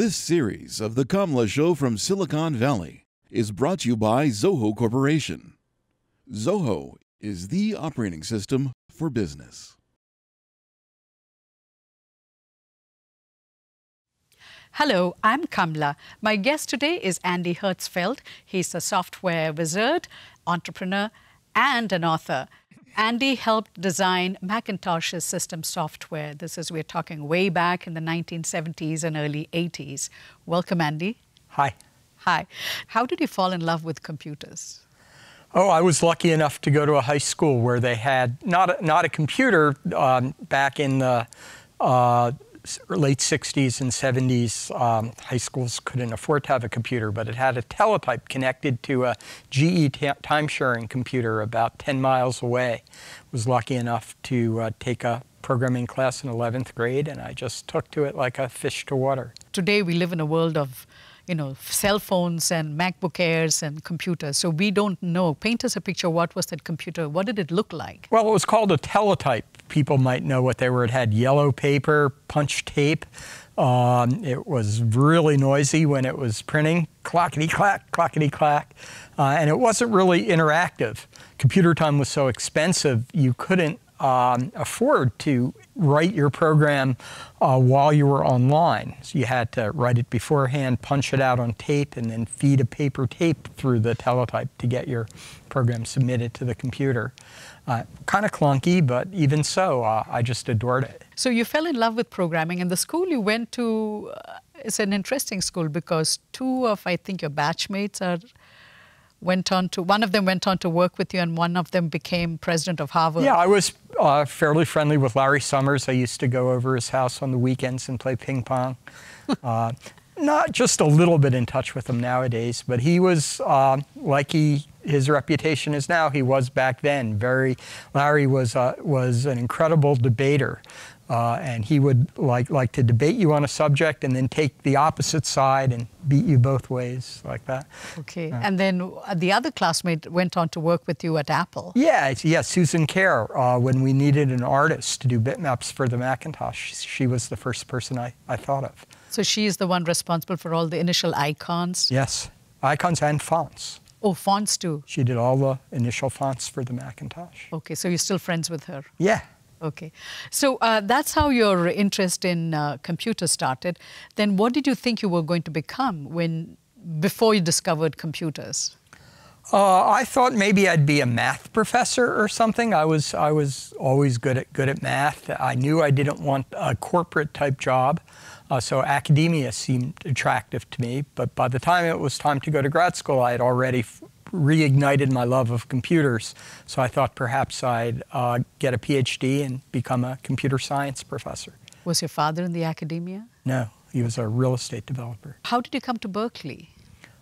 This series of The Kamla Show from Silicon Valley is brought to you by Zoho Corporation. Zoho is the operating system for business. Hello, I'm Kamla. My guest today is Andy Hertzfeld. He's a software wizard, entrepreneur, and an author. Andy helped design Macintosh's system software. This is, we're talking way back in the 1970s and early 80s. Welcome, Andy. Hi. Hi. How did you fall in love with computers? Oh, I was lucky enough to go to a high school where they had not a, not a computer um, back in the uh, late 60s and 70s, um, high schools couldn't afford to have a computer, but it had a teletype connected to a GE time-sharing computer about 10 miles away. Was lucky enough to uh, take a programming class in 11th grade, and I just took to it like a fish to water. Today we live in a world of you know, cell phones and MacBook Airs and computers. So we don't know. Paint us a picture. What was that computer? What did it look like? Well, it was called a teletype. People might know what they were. It had yellow paper, punch tape. Um, it was really noisy when it was printing, Clackety clack, clackety clack, uh, and it wasn't really interactive. Computer time was so expensive, you couldn't um, afford to write your program uh, while you were online. So you had to write it beforehand, punch it out on tape, and then feed a paper tape through the teletype to get your program submitted to the computer. Uh, kind of clunky, but even so, uh, I just adored it. So you fell in love with programming, and the school you went to uh, is an interesting school because two of, I think, your batchmates are went on to one of them went on to work with you, and one of them became president of Harvard. Yeah, I was uh, fairly friendly with Larry Summers. I used to go over his house on the weekends and play ping pong. uh, not just a little bit in touch with him nowadays, but he was uh, like he his reputation is now. He was back then. Very Larry was uh, was an incredible debater, uh, and he would like, like to debate you on a subject and then take the opposite side and beat you both ways like that. Okay, uh, and then uh, the other classmate went on to work with you at Apple. Yeah, yeah, Susan Kerr, uh, when we needed an artist to do bitmaps for the Macintosh, she was the first person I, I thought of. So she is the one responsible for all the initial icons? Yes, icons and fonts. Oh, fonts too? She did all the initial fonts for the Macintosh. Okay, so you're still friends with her? Yeah. Okay. So uh, that's how your interest in uh, started. Then what did you think you were going to become when before you discovered computers? Uh, I thought maybe I'd be a math professor or something. I was I was always good at good at math. I knew I didn't want a corporate type job, uh, so academia seemed attractive to me. But by the time it was time to go to grad school, I had already reignited my love of computers. So I thought perhaps I'd uh, get a PhD and become a computer science professor. Was your father in the academia? No, he was a real estate developer. How did you come to Berkeley?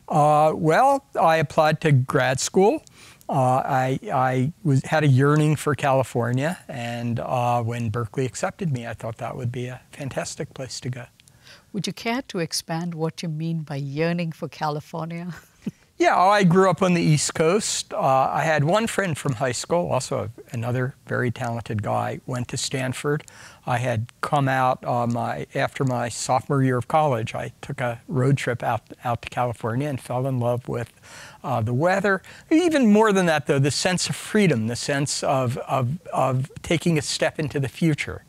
Uh, well, I applied to grad school. Uh, I, I was, had a yearning for California, and uh, when Berkeley accepted me, I thought that would be a fantastic place to go. Would you care to expand what you mean by yearning for California? Yeah, oh, I grew up on the East Coast. Uh, I had one friend from high school, also another very talented guy, went to Stanford. I had come out uh, my, after my sophomore year of college. I took a road trip out, out to California and fell in love with uh, the weather. Even more than that, though, the sense of freedom, the sense of, of, of taking a step into the future.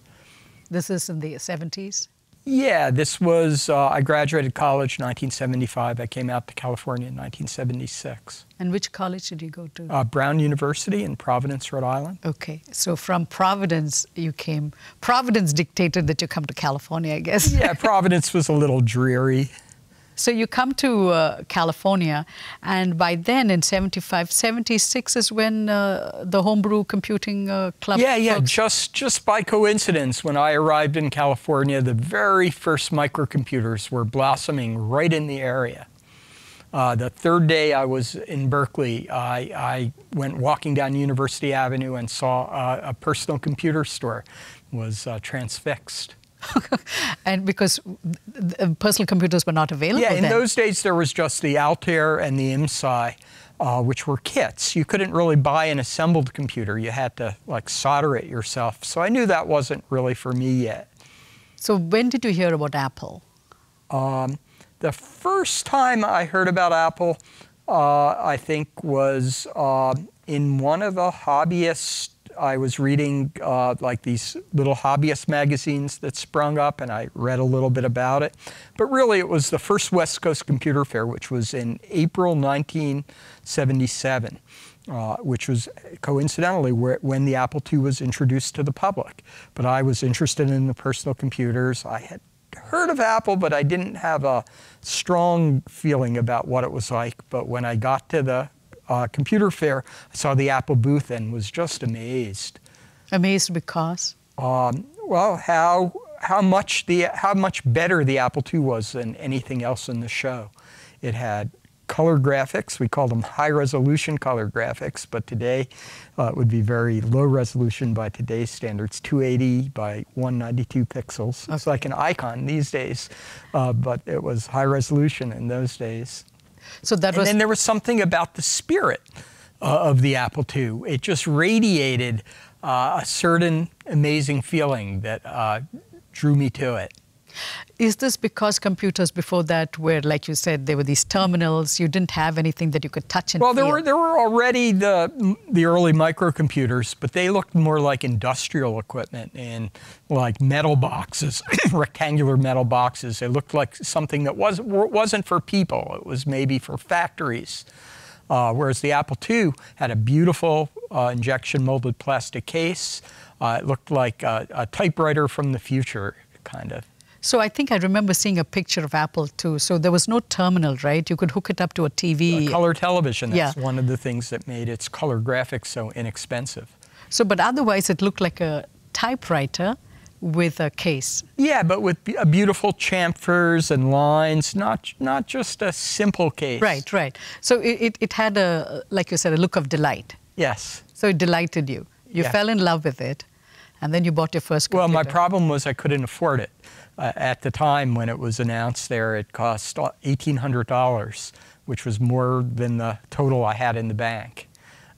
This is in the 70s? Yeah, this was, uh, I graduated college in 1975. I came out to California in 1976. And which college did you go to? Uh, Brown University in Providence, Rhode Island. Okay, so from Providence you came. Providence dictated that you come to California, I guess. yeah, Providence was a little dreary. So you come to uh, California, and by then in 75, 76 is when uh, the homebrew computing uh, club. Yeah, yeah, just just by coincidence, when I arrived in California, the very first microcomputers were blossoming right in the area. Uh, the third day I was in Berkeley, I, I, went walking down University Avenue and saw a, uh, a personal computer store, was uh, transfixed. and because personal computers were not available. Yeah, in then. those days there was just the Altair and the IMSI, uh, which were kits. You couldn't really buy an assembled computer. You had to like solder it yourself. So I knew that wasn't really for me yet. So when did you hear about Apple? Um, the first time I heard about Apple, uh, I think, was uh, in one of the hobbyist I was reading uh, like these little hobbyist magazines that sprung up, and I read a little bit about it. But really, it was the first West Coast Computer Fair, which was in April 1977. Uh, which was coincidentally where, when the Apple II was introduced to the public. But I was interested in the personal computers. I had heard of Apple, but I didn't have a strong feeling about what it was like. But when I got to the uh, computer fair, I saw the Apple booth and was just amazed. Amazed because? Um, well, how how much the how much better the Apple II was than anything else in the show. It had color graphics. We called them high resolution color graphics, but today uh, it would be very low resolution by today's standards 280 by 192 pixels. It's like an icon these days, uh, but it was high resolution in those days. So that and was. And there was something about the spirit uh, of the Apple II. It just radiated uh, a certain amazing feeling that uh, drew me to it. Is this because computers before that were, like you said, there were these terminals? You didn't have anything that you could touch and well, feel. there were there were already the the early microcomputers, but they looked more like industrial equipment and like metal boxes, rectangular metal boxes. They looked like something that was wasn't for people. It was maybe for factories. Uh, whereas the Apple II had a beautiful uh, injection molded plastic case. Uh, it looked like a, a typewriter from the future, kind of. So I think I remember seeing a picture of Apple too. So there was no terminal, right? You could hook it up to a TV. A color television. That's yeah. one of the things that made its color graphics so inexpensive. So, but otherwise, it looked like a typewriter with a case. Yeah, but with a beautiful chamfers and lines, not not just a simple case. Right, right. So it, it, had a, like you said, a look of delight. Yes. So it delighted you. You fell in love with it, and then you bought your first computer. Well, my problem was I couldn't afford it at the time when it was announced there, it cost $1,800, which was more than the total I had in the bank.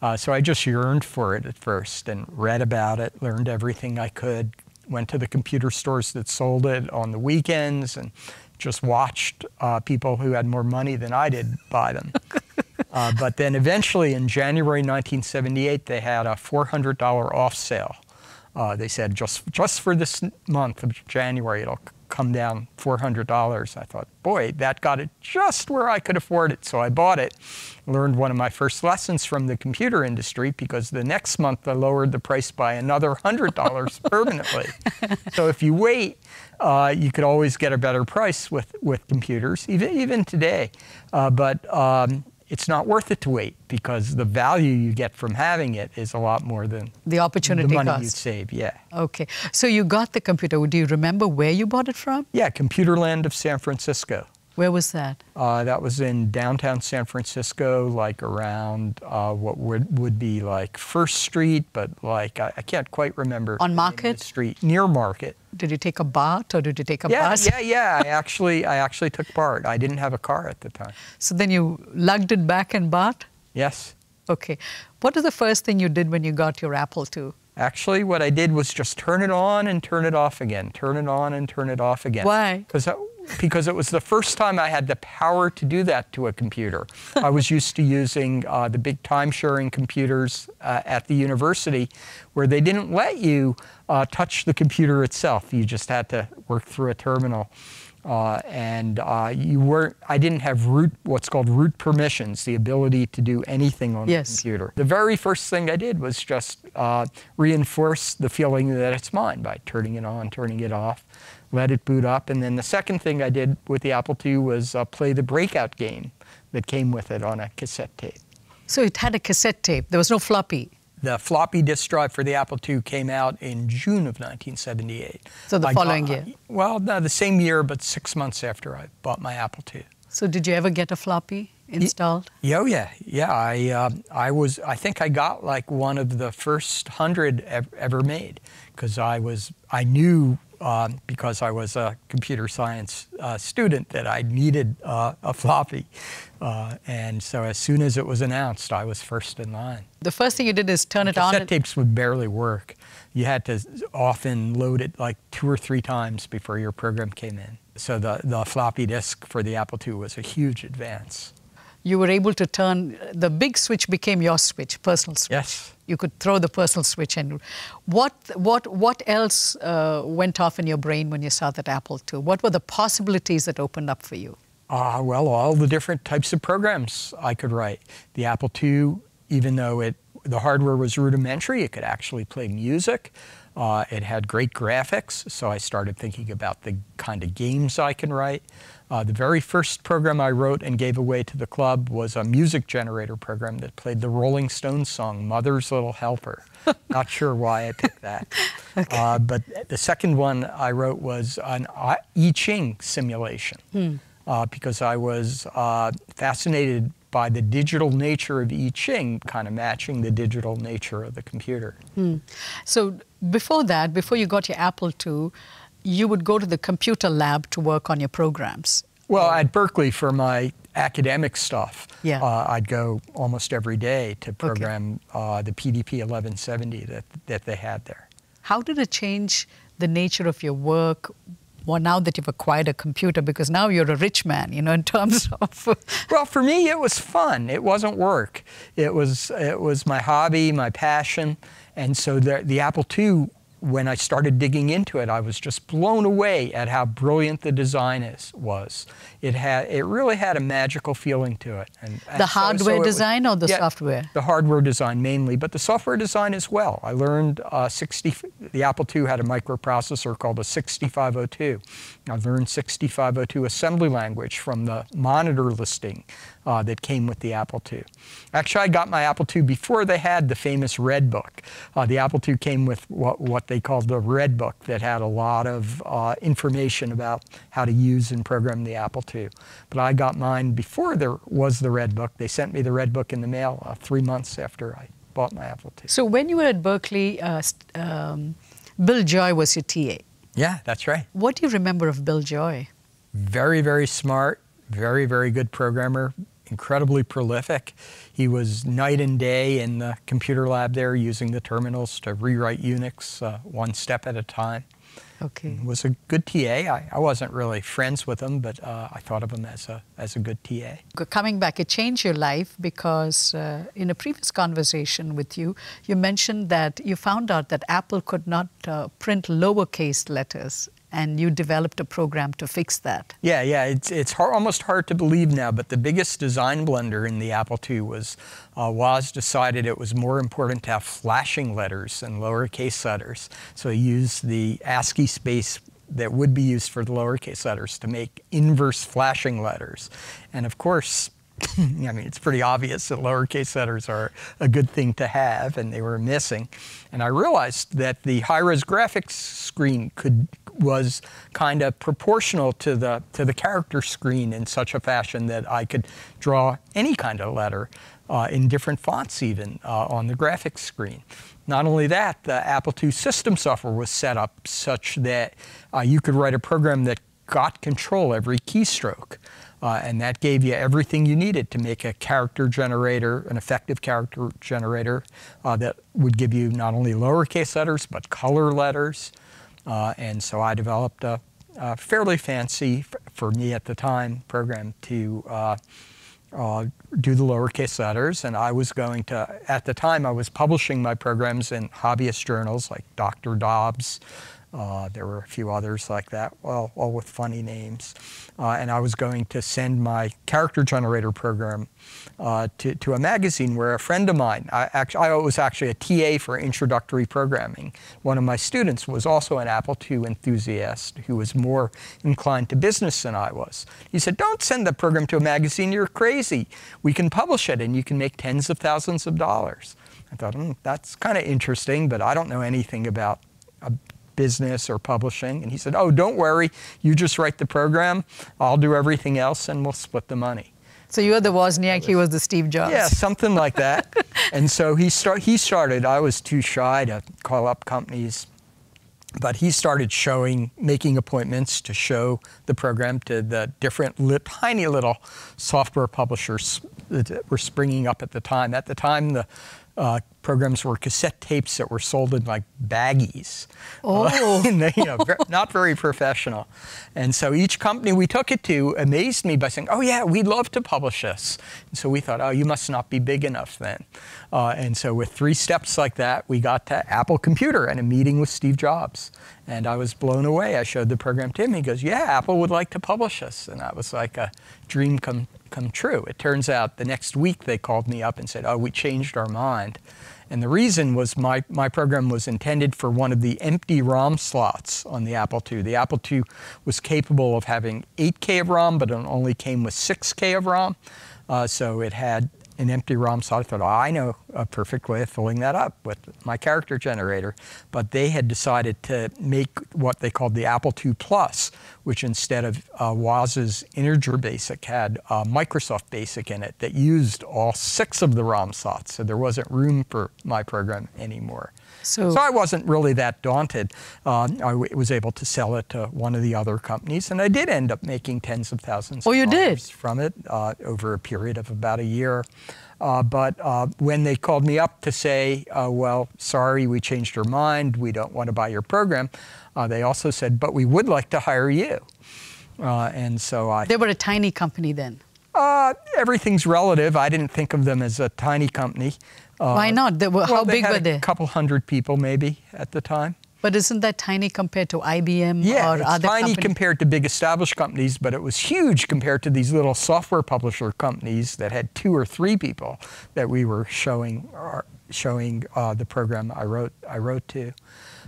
Uh, so I just yearned for it at first and read about it, learned everything I could, went to the computer stores that sold it on the weekends and just watched uh, people who had more money than I did buy them. Uh, but then eventually in January 1978, they had a $400 off sale. Uh, they said just just for this month of January, it'll come down $400. I thought, boy, that got it just where I could afford it. So I bought it. Learned one of my first lessons from the computer industry because the next month I lowered the price by another $100 permanently. So if you wait, uh, you could always get a better price with, with computers, even, even today. Uh, but um, it's not worth it to wait because the value you get from having it is a lot more than the opportunity the money cost. you'd save. Yeah. Okay. So you got the computer. Do you remember where you bought it from? Yeah, Computerland of San Francisco. Where was that? Uh, that was in downtown San Francisco, like around uh, what would, would be like First Street, but like I, I can't quite remember. On Market Street, near Market. Did you take a BART or did you take a yeah, bus? Yeah, yeah, I actually, I actually took part. I didn't have a car at the time. So then you lugged it back in BART? Yes. Okay. What was the first thing you did when you got your Apple II? Actually, what I did was just turn it on and turn it off again, turn it on and turn it off again. Why? Because uh, because it was the first time I had the power to do that to a computer. I was used to using uh, the big time sharing computers uh, at the university where they didn't let you uh, touch the computer itself. You just had to work through a terminal. Uh, and uh, you weren't, I didn't have root, what's called root permissions, the ability to do anything on yes. the computer. The very first thing I did was just uh, reinforce the feeling that it's mine by turning it on, turning it off let it boot up. And then the second thing I did with the Apple II was uh, play the breakout game that came with it on a cassette tape. So it had a cassette tape. There was no floppy. The floppy disk drive for the Apple II came out in June of 1978. So the I following got, year? Uh, well, no, the same year, but six months after I bought my Apple II. So did you ever get a floppy installed? Y oh yeah, yeah. I uh, I was I think I got like one of the first hundred ever, ever made because I was I knew um, because I was a computer science uh, student that I needed uh, a floppy. Uh, and so as soon as it was announced, I was first in line. The first thing you did is turn it cassette on. Cassette tapes would barely work. You had to often load it like two or three times before your program came in. So the, the floppy disk for the Apple II was a huge advance you were able to turn the big switch became your switch, personal switch. Yes. You could throw the personal switch and what what what else uh, went off in your brain when you saw that Apple II? What were the possibilities that opened up for you? Ah, uh, well, all the different types of programs I could write. The Apple II, even though it the hardware was rudimentary, it could actually play music. Uh, it had great graphics, so I started thinking about the kind of games I can write. Uh, the very first program I wrote and gave away to the club was a music generator program that played the Rolling Stones song, Mother's Little Helper. Not sure why I picked that. okay. uh, but the second one I wrote was an I Ching simulation hmm. uh, because I was uh, fascinated by the digital nature of I Ching, kind of matching the digital nature of the computer. Hmm. So before that, before you got your Apple II, you would go to the computer lab to work on your programs. Well, at Berkeley for my academic stuff, yeah. Uh, I'd go almost every day to program okay. uh, the PDP 1170 that, that they had there. How did it change the nature of your work? Well, now that you've acquired a computer, because now you're a rich man, you know, in terms of. well, for me, it was fun. It wasn't work. It was it was my hobby, my passion, and so the, the Apple II when I started digging into it, I was just blown away at how brilliant the design is, was it had it really had a magical feeling to it. And, and the hardware so design was, or the yeah, software? The hardware design mainly, but the software design as well. I learned uh, 60. The Apple II had a microprocessor called a 6502. I learned 6502 assembly language from the monitor listing uh, that came with the Apple II. Actually, I got my Apple II before they had the famous Red Book. Uh, the Apple II came with what, what they called the Red Book that had a lot of uh, information about how to use and program the Apple too. But I got mine before there was the Red Book. They sent me the Red Book in the mail uh, three months after I bought my Apple II. So when you were at Berkeley, uh, um, Bill Joy was your TA. Yeah, that's right. What do you remember of Bill Joy? Very, very smart, very, very good programmer, incredibly prolific. He was night and day in the computer lab there using the terminals to rewrite Unix uh, one step at a time. Okay. Mm, was a good TA. I, I wasn't really friends with him, but uh, I thought of him as a as a good TA. Coming back, it changed your life because uh, in a previous conversation with you, you mentioned that you found out that Apple could not uh, print lowercase letters and you developed a program to fix that. Yeah, yeah, it's, it's hard, almost hard to believe now, but the biggest design blunder in the Apple II was uh, Woz decided it was more important to have flashing letters than lowercase letters. So he used the ASCII space that would be used for the lowercase letters to make inverse flashing letters. And of course, I mean, it's pretty obvious that lowercase letters are a good thing to have, and they were missing. And I realized that the high-res graphics screen could was kind of proportional to the, to the character screen in such a fashion that I could draw any kind of letter uh, in different fonts even uh, on the graphics screen. Not only that, the Apple II system software was set up such that uh, you could write a program that got control every keystroke. Uh, and that gave you everything you needed to make a character generator, an effective character generator uh, that would give you not only lowercase letters, but color letters, uh, and so I developed a, a fairly fancy, for me at the time, program to uh, uh, do the lowercase letters. And I was going to, at the time, I was publishing my programs in hobbyist journals like Dr. Dobbs, uh, there were a few others like that, all, all with funny names. Uh, and I was going to send my character generator program uh, to, to a magazine where a friend of mine, I, actually, I was actually a TA for introductory programming. One of my students was also an Apple II enthusiast who was more inclined to business than I was. He said, Don't send the program to a magazine, you're crazy. We can publish it and you can make tens of thousands of dollars. I thought, hmm, that's kind of interesting, but I don't know anything about business or publishing. And he said, Oh, don't worry. You just write the program. I'll do everything else and we'll split the money. So you were the Wozniak, he was the Steve Jobs. Yeah, something like that. and so he, start, he started, I was too shy to call up companies, but he started showing, making appointments to show the program to the different li tiny little software publishers that were springing up at the time. At the time, the uh, programs were cassette tapes that were sold in like baggies. Oh. Uh, you know, not very professional. And so each company we took it to amazed me by saying, oh yeah, we'd love to publish this. And so we thought, oh, you must not be big enough then. Uh, and so with three steps like that, we got to Apple Computer and a meeting with Steve Jobs. And I was blown away. I showed the program to him. He goes, yeah, Apple would like to publish this. And that was like a dream come come true. It turns out the next week they called me up and said, oh, we changed our mind. And the reason was my, my program was intended for one of the empty ROM slots on the Apple II. The Apple II was capable of having 8K of ROM, but it only came with 6K of ROM. Uh, so it had an empty ROM slot. I thought, oh, I know a perfect way of filling that up with my character generator. But they had decided to make what they called the Apple II Plus, which instead of uh, integer BASIC had uh, Microsoft BASIC in it that used all six of the ROM slots. So there wasn't room for my program anymore. So, so I wasn't really that daunted. Uh, I was able to sell it to one of the other companies, and I did end up making tens of thousands oh, of you dollars did. from it uh, over a period of about a year. Uh, but uh, when they called me up to say, uh, well, sorry, we changed our mind, we don't want to buy your program, uh, they also said, but we would like to hire you. and so I. They were a tiny company then. everything's relative. I didn't think of them as a tiny company. Uh, Why not? They were, well, how big were they? A couple hundred people, maybe, at the time. But isn't that tiny compared to IBM yeah, or other tiny compared to big established companies, but it was huge compared to these little software publisher companies that had two or three people that we were showing uh, showing uh, the program I wrote I wrote to.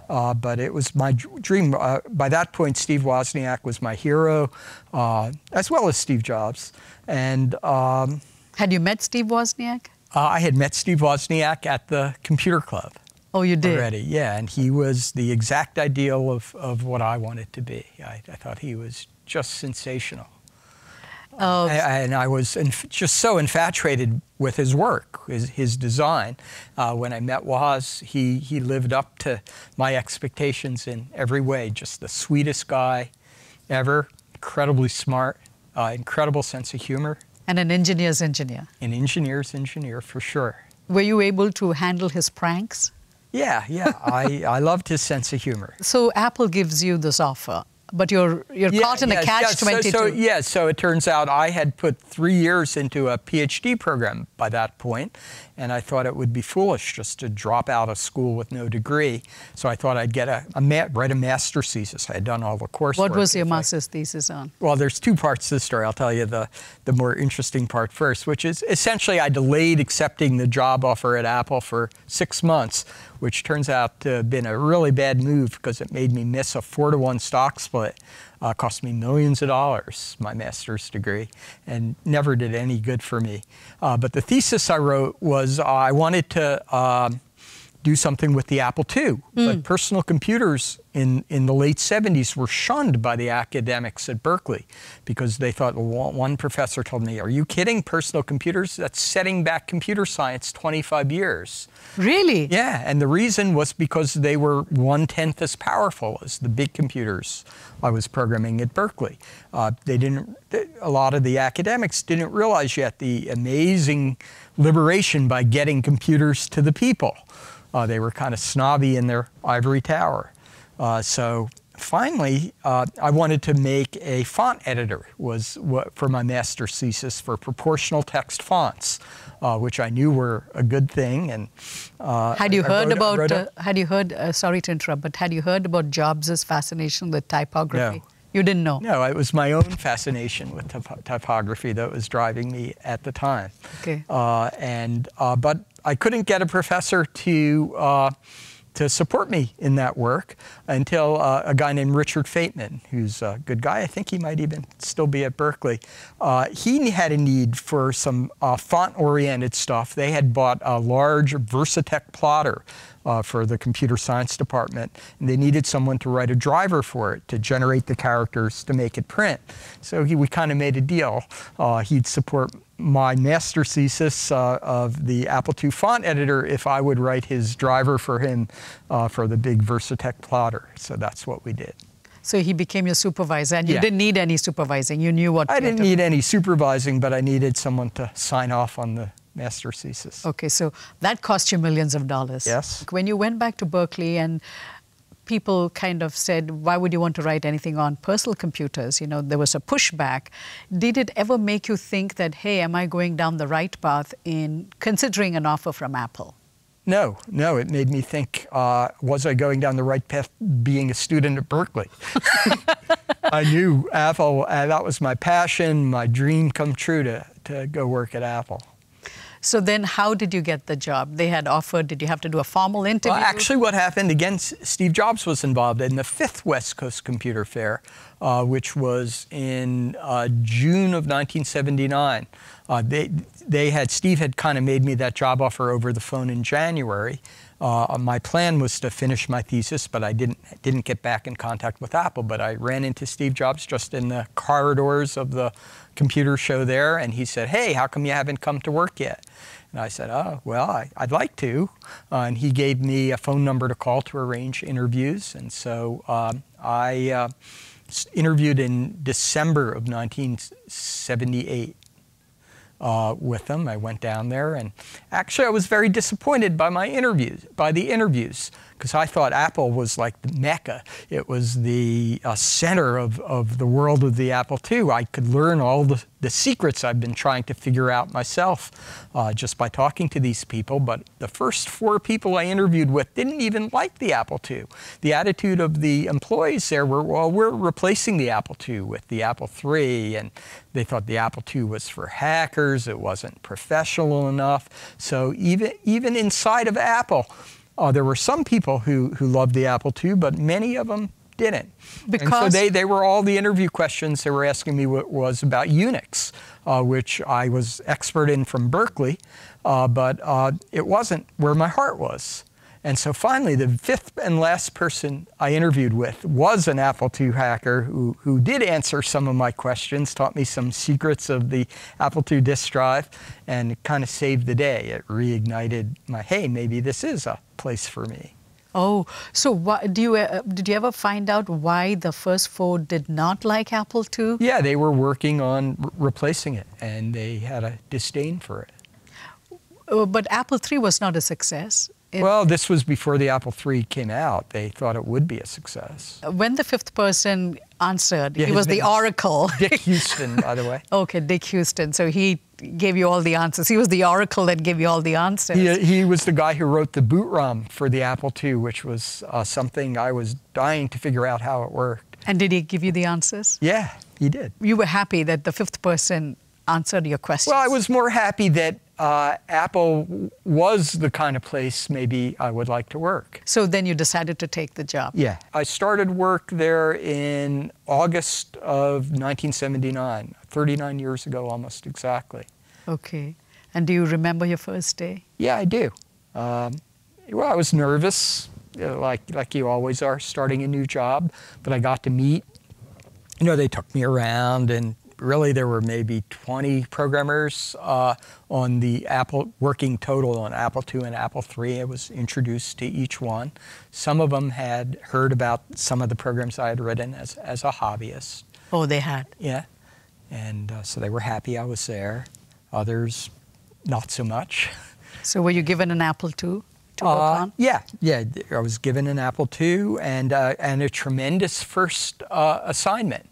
Uh, but it was my dream. Uh, by that point, Steve Wozniak was my hero, uh, as well as Steve Jobs. And um, had you met Steve Wozniak? Uh, I had met Steve Wozniak at the computer club. Oh, you did? Already, yeah. And he was the exact ideal of, of what I wanted to be. I, I thought he was just sensational. Oh. I, I, and I was just so infatuated with his work, his, his design. Uh, when I met Woz, he, he lived up to my expectations in every way. Just the sweetest guy ever, incredibly smart, uh, incredible sense of humor. And an engineer's engineer. An engineer's engineer, for sure. Were you able to handle his pranks? Yeah, yeah. I, I loved his sense of humor. So Apple gives you this offer but you're you're yeah, caught in the a catch-22. Yes, so, so, yeah, so it turns out I had put three years into a PhD program by that point, and I thought it would be foolish just to drop out of school with no degree. So I thought I'd get a, a write a master's thesis. I had done all the coursework. What was your master's I, thesis on? Well, there's two parts to the story. I'll tell you the the more interesting part first, which is essentially I delayed accepting the job offer at Apple for six months which turns out to have been a really bad move because it made me miss a four to one stock split. Uh, cost me millions of dollars, my master's degree, and never did any good for me. Uh, but the thesis I wrote was uh, I wanted to um, do something with the Apple II. Mm. But hmm. personal computers in, in the late 70s were shunned by the academics at Berkeley because they thought, well, one professor told me, are you kidding? Personal computers? That's setting back computer science 25 years. Really? Yeah, and the reason was because they were one-tenth as powerful as the big computers I was programming at Berkeley. Uh, they didn't, a lot of the academics didn't realize yet the amazing liberation by getting computers to the people. Uh, they were kind of snobby in their ivory tower. Uh, so finally, uh, I wanted to make a font editor was what, for my master's thesis for proportional text fonts, uh, which I knew were a good thing. And uh, had you I, heard I about? A, uh, had you heard? Uh, sorry to interrupt, but had you heard about Jobs's fascination with typography? No. You didn't know? No, it was my own fascination with typ typography that was driving me at the time. Okay. Uh, and uh, but I couldn't get a professor to. Uh, to support me in that work until uh, a guy named Richard Fateman, who's a good guy. I think he might even still be at Berkeley. Uh, he had a need for some uh, font oriented stuff. They had bought a large VersaTech plotter uh, for the computer science department. And they needed someone to write a driver for it, to generate the characters to make it print. So he, we kind of made a deal. Uh, he'd support my master thesis uh, of the Apple II font editor if I would write his driver for him uh, for the big Versatech plotter. So that's what we did. So he became your supervisor, and you yeah. didn't need any supervising. You knew what. I didn't need any supervising, but I needed someone to sign off on the master's Okay, so that cost you millions of dollars. Yes. When you went back to Berkeley and people kind of said, why would you want to write anything on personal computers? You know, there was a pushback. Did it ever make you think that, hey, am I going down the right path in considering an offer from Apple? No, no, it made me think, uh, was I going down the right path being a student at Berkeley? I knew Apple, uh, that was my passion, my dream come true to, to go work at Apple. So then how did you get the job? They had offered, did you have to do a formal interview? Well, actually what happened, again, Steve Jobs was involved in the fifth West Coast Computer Fair, uh, which was in uh, June of 1979. Uh, they, they had, Steve had kind of made me that job offer over the phone in January. Uh, my plan was to finish my thesis, but I didn't didn't get back in contact with Apple. But I ran into Steve Jobs just in the corridors of the computer show there, and he said, "Hey, how come you haven't come to work yet?" And I said, "Oh, well, I, would like to." Uh, and he gave me a phone number to call to arrange interviews, and so um, I. Uh, interviewed in December of 1978 uh, with them. I went down there, and actually, I was very disappointed by my interviews, by the interviews because I thought Apple was like the mecca. It was the uh, center of, of the world of the Apple II. I could learn all the, the secrets I've been trying to figure out myself uh, just by talking to these people. But the first four people I interviewed with didn't even like the Apple II. The attitude of the employees there were, well, we're replacing the Apple II with the Apple III. And they thought the Apple II was for hackers. It wasn't professional enough. So even, even inside of Apple, uh, there were some people who, who loved the Apple II, but many of them didn't. Because and so they, they were all the interview questions they were asking me what was about Unix, uh, which I was expert in from Berkeley, uh, but uh, it wasn't where my heart was. And so finally, the fifth and last person I interviewed with was an Apple II hacker who, who did answer some of my questions, taught me some secrets of the Apple II disk drive, and kind of saved the day. It reignited my, hey, maybe this is a place for me. Oh, so what, do you uh, did you ever find out why the first four did not like Apple II? Yeah, they were working on replacing it, and they had a disdain for it. Uh, but Apple III was not a success well, this was before the Apple III came out. They thought it would be a success. When the fifth person answered, yeah, he was the oracle. Dick Houston, by the way. okay, Dick Houston. So he gave you all the answers. He was the oracle that gave you all the answers. He, he was the guy who wrote the boot ROM for the Apple II, which was uh, something I was dying to figure out how it worked. And did he give you the answers? Yeah, he did. You were happy that the fifth person answered your question. Well, I was more happy that uh, Apple was the kind of place maybe I would like to work. So then you decided to take the job? Yeah. I started work there in August of 1979, 39 years ago almost exactly. Okay. And do you remember your first day? Yeah, I do. Um, well, I was nervous, like, like you always are, starting a new job, but I got to meet you know, they took me around and really there were maybe 20 programmers uh, on the Apple, working total on Apple II and Apple III. I was introduced to each one. Some of them had heard about some of the programs I had written as, as a hobbyist. Oh, they had? Yeah. And uh, so they were happy I was there. Others, not so much. So were you given an Apple II? to Uh, yeah, yeah. I was given an Apple II and uh, and a tremendous first uh, assignment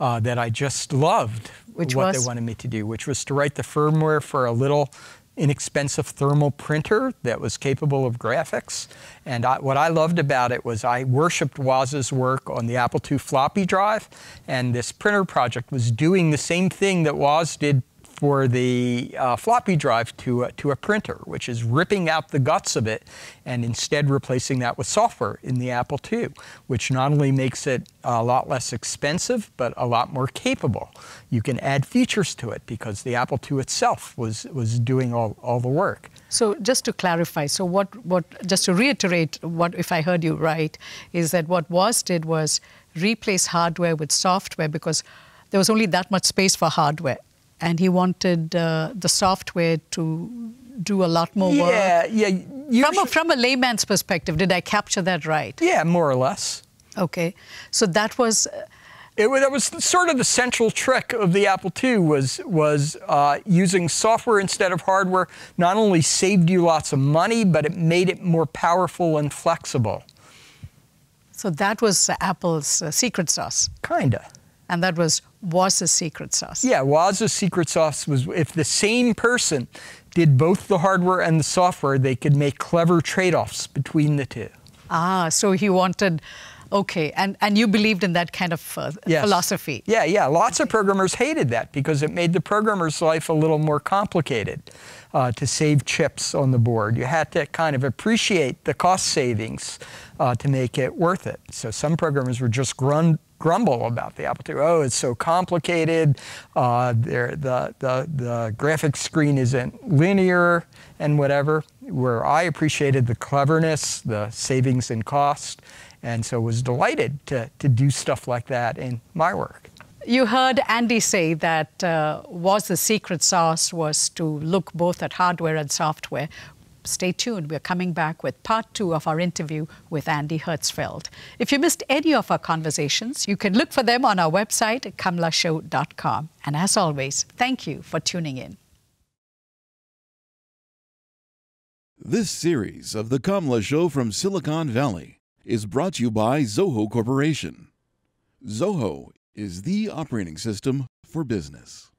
uh, that I just loved which what was? they wanted me to do, which was to write the firmware for a little inexpensive thermal printer that was capable of graphics. And I, what I loved about it was I worshipped Woz's work on the Apple II floppy drive, and this printer project was doing the same thing that Woz did for the uh, floppy drive to a, to a printer, which is ripping out the guts of it and instead replacing that with software in the Apple II, which not only makes it a lot less expensive, but a lot more capable. You can add features to it because the Apple II itself was, was doing all, all the work. So just to clarify, so what, what, just to reiterate what, if I heard you right, is that what WAS did was replace hardware with software because there was only that much space for hardware and he wanted uh, the software to do a lot more work. Yeah, yeah. From a, from a layman's perspective, did I capture that right? Yeah, more or less. Okay, so that was. Uh, it, that was sort of the central trick of the Apple II was was uh, using software instead of hardware. Not only saved you lots of money, but it made it more powerful and flexible. So that was Apple's uh, secret sauce. Kinda and that was Woz's secret sauce. Yeah, Woz's secret sauce was if the same person did both the hardware and the software, they could make clever trade-offs between the two. Ah, so he wanted. Okay, and, and you believed in that kind of uh, yes. philosophy. Yeah, yeah. Lots of programmers hated that because it made the programmer's life a little more complicated uh, to save chips on the board. You had to kind of appreciate the cost savings uh, to make it worth it. So some programmers were just grunt grumble about the Apple II. Oh, it's so complicated. Uh, the, the, the graphic screen isn't linear and whatever, where I appreciated the cleverness, the savings in cost, and so was delighted to, to do stuff like that in my work. You heard Andy say that uh, was the secret sauce was to look both at hardware and software. Stay tuned. We're coming back with part two of our interview with Andy Hertzfeld. If you missed any of our conversations, you can look for them on our website kamlashow.com. And as always, thank you for tuning in. This series of The Kamla Show from Silicon Valley is brought to you by Zoho Corporation. Zoho is the operating system for business.